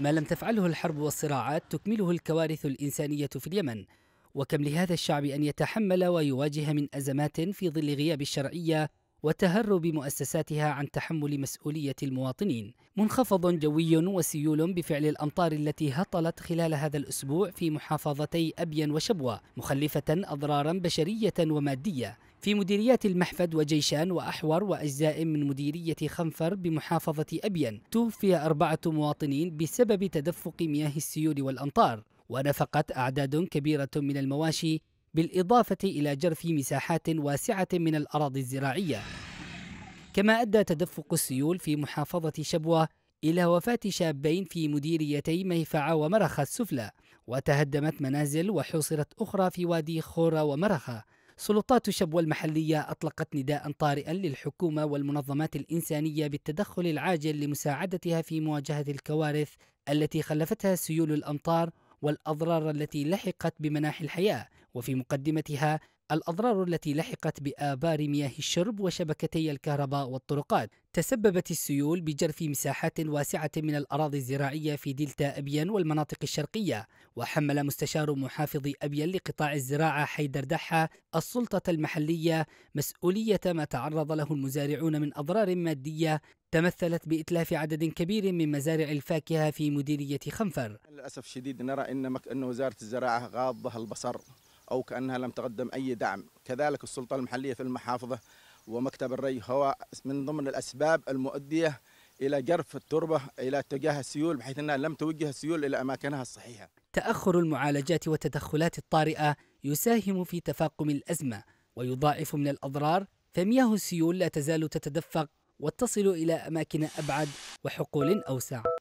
ما لم تفعله الحرب والصراعات تكمله الكوارث الإنسانية في اليمن وكم لهذا الشعب أن يتحمل ويواجه من أزمات في ظل غياب الشرعية وتهرب مؤسساتها عن تحمل مسؤولية المواطنين منخفض جوي وسيول بفعل الأمطار التي هطلت خلال هذا الأسبوع في محافظتي أبين وشبوة مخلفة أضرارا بشرية ومادية في مديريات المحفد وجيشان وأحور وأجزاء من مديرية خنفر بمحافظة أبين توفي أربعة مواطنين بسبب تدفق مياه السيول والأمطار ونفقت أعداد كبيرة من المواشي بالإضافة إلى جرف مساحات واسعة من الأراضي الزراعية كما أدى تدفق السيول في محافظة شبوة إلى وفاة شابين في مديريتي ميفعة ومرخة السفلى وتهدمت منازل وحوصرت أخرى في وادي خورة ومرخة سلطات شبوة المحلية أطلقت نداء طارئا للحكومة والمنظمات الإنسانية بالتدخل العاجل لمساعدتها في مواجهة الكوارث التي خلفتها سيول الأمطار والأضرار التي لحقت بمناحي الحياة وفي مقدمتها الأضرار التي لحقت بآبار مياه الشرب وشبكتي الكهرباء والطرقات تسببت السيول بجرف مساحات واسعة من الأراضي الزراعية في دلتا أبين والمناطق الشرقية وحمل مستشار محافظ أبين لقطاع الزراعة حيدر دحة السلطة المحلية مسؤولية ما تعرض له المزارعون من أضرار مادية تمثلت بإتلاف عدد كبير من مزارع الفاكهة في مديرية خنفر للأسف الشديد نرى إن, مك... إن وزارة الزراعة غاضة البصر أو كأنها لم تقدم أي دعم كذلك السلطة المحلية في المحافظة ومكتب الري هو من ضمن الأسباب المؤدية إلى جرف التربة إلى اتجاه السيول بحيث أنها لم توجه السيول إلى أماكنها الصحيحة تأخر المعالجات والتدخلات الطارئة يساهم في تفاقم الأزمة ويضاعف من الأضرار فمياه السيول لا تزال تتدفق وتصل إلى أماكن أبعد وحقول أوسع